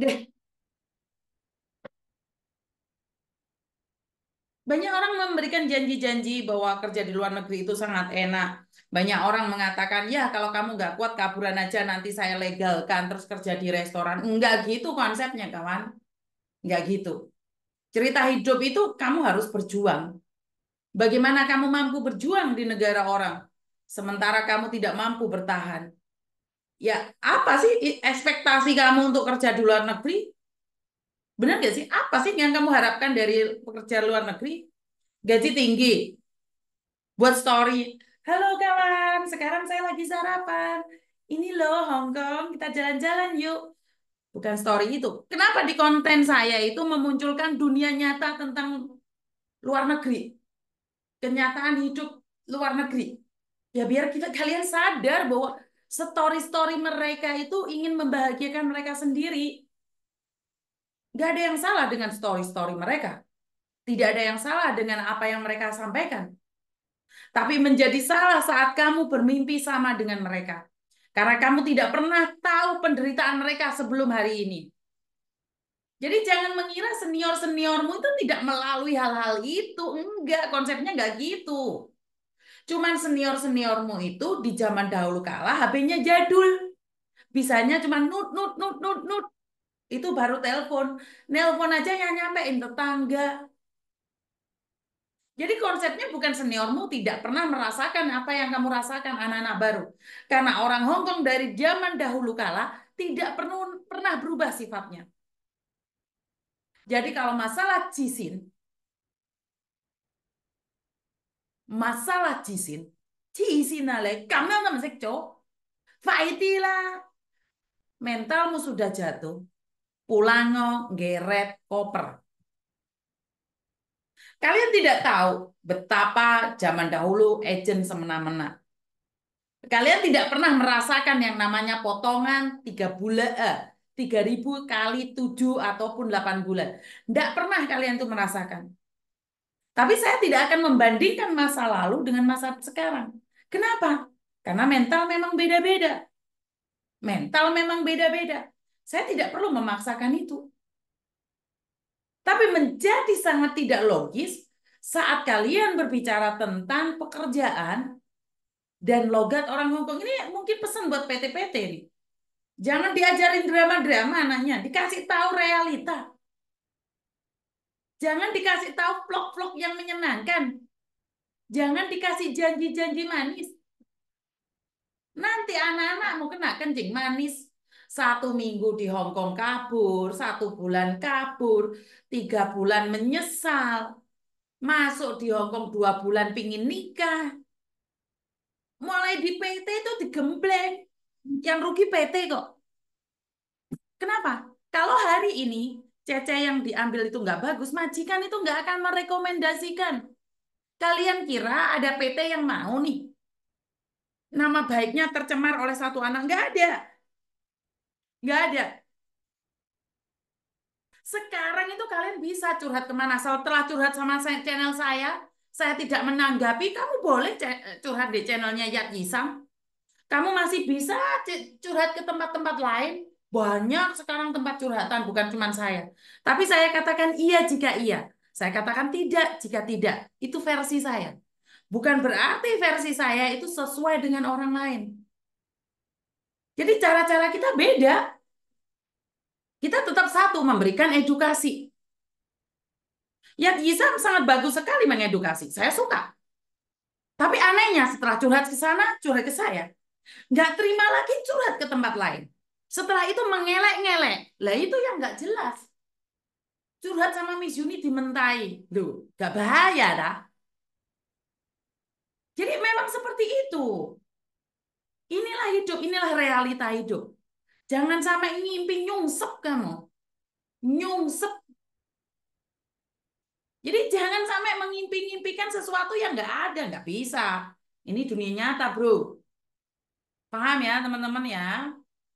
deh Banyak orang memberikan janji-janji bahwa kerja di luar negeri itu sangat enak. Banyak orang mengatakan, ya kalau kamu nggak kuat kaburan aja nanti saya legalkan terus kerja di restoran. Nggak gitu konsepnya kawan. Nggak gitu. Cerita hidup itu kamu harus berjuang. Bagaimana kamu mampu berjuang di negara orang, sementara kamu tidak mampu bertahan ya apa sih ekspektasi kamu untuk kerja di luar negeri? Benar nggak sih? Apa sih yang kamu harapkan dari pekerja luar negeri? Gaji tinggi. Buat story. Halo kawan, sekarang saya lagi sarapan. Ini loh Hong Kong, kita jalan-jalan yuk. Bukan story itu. Kenapa di konten saya itu memunculkan dunia nyata tentang luar negeri? Kenyataan hidup luar negeri. Ya biar kita kalian sadar bahwa story-story mereka itu ingin membahagiakan mereka sendiri. Gak ada yang salah dengan story-story mereka. Tidak ada yang salah dengan apa yang mereka sampaikan. Tapi menjadi salah saat kamu bermimpi sama dengan mereka. Karena kamu tidak pernah tahu penderitaan mereka sebelum hari ini. Jadi jangan mengira senior-seniormu itu tidak melalui hal-hal itu. Enggak, konsepnya enggak gitu. Cuman senior-seniormu itu di zaman dahulu kala HP-nya jadul. Bisanya cuma nut nut nut nut nut. Itu baru telepon. Nelpon aja yang nyampein tetangga. Jadi konsepnya bukan seniormu tidak pernah merasakan apa yang kamu rasakan anak-anak baru. Karena orang Hongkong dari zaman dahulu kala tidak pernah pernah berubah sifatnya. Jadi kalau masalah cisin, masalah mentalmu sudah jatuh, pulango geret koper. Kalian tidak tahu betapa zaman dahulu agent semena-mena. Kalian tidak pernah merasakan yang namanya potongan tiga bulan, eh, ribu kali tujuh ataupun delapan bulan. Tidak pernah kalian itu merasakan. Tapi saya tidak akan membandingkan masa lalu dengan masa sekarang. Kenapa? Karena mental memang beda-beda. Mental memang beda-beda. Saya tidak perlu memaksakan itu. Tapi menjadi sangat tidak logis saat kalian berbicara tentang pekerjaan dan logat orang Hongkong ini mungkin pesan buat PT-PT Jangan diajarin drama-drama anaknya, dikasih tahu realita. Jangan dikasih tahu vlog-vlog yang menyenangkan. Jangan dikasih janji-janji manis. Nanti anak anak mau kena kencing manis. Satu minggu di Hong Kong kabur, satu bulan kabur, tiga bulan menyesal. Masuk di Hong Kong dua bulan pingin nikah. Mulai di PT itu digembleng. Yang rugi PT kok. Kenapa? Kalau hari ini cece yang diambil itu nggak bagus, majikan itu nggak akan merekomendasikan. Kalian kira ada PT yang mau nih? Nama baiknya tercemar oleh satu anak? Nggak ada. Nggak ada. Sekarang itu kalian bisa curhat kemana. Asal telah curhat sama channel saya, saya tidak menanggapi, kamu boleh curhat di channelnya Yat Yisam. Kamu masih bisa curhat ke tempat-tempat lain. Banyak sekarang tempat curhatan, bukan cuma saya. Tapi saya katakan iya jika iya. Saya katakan tidak jika tidak. Itu versi saya. Bukan berarti versi saya itu sesuai dengan orang lain. Jadi cara-cara kita beda. Kita tetap satu, memberikan edukasi. ya Yisam sangat bagus sekali mengedukasi. Saya suka. Tapi anehnya setelah curhat ke sana, curhat ke saya. Nggak terima lagi curhat ke tempat lain. Setelah itu mengelek-ngelek. Lah itu yang nggak jelas. Curhat sama Miss Yuni dimentai. Loh, nggak bahaya dah. Jadi memang seperti itu. Inilah hidup, inilah realita hidup. Jangan sampai ngimpi nyungsep kamu. Nyungsep. Jadi jangan sampai mengimpi-ngimpikan sesuatu yang nggak ada, nggak bisa. Ini dunia nyata, bro. Paham ya teman-teman ya?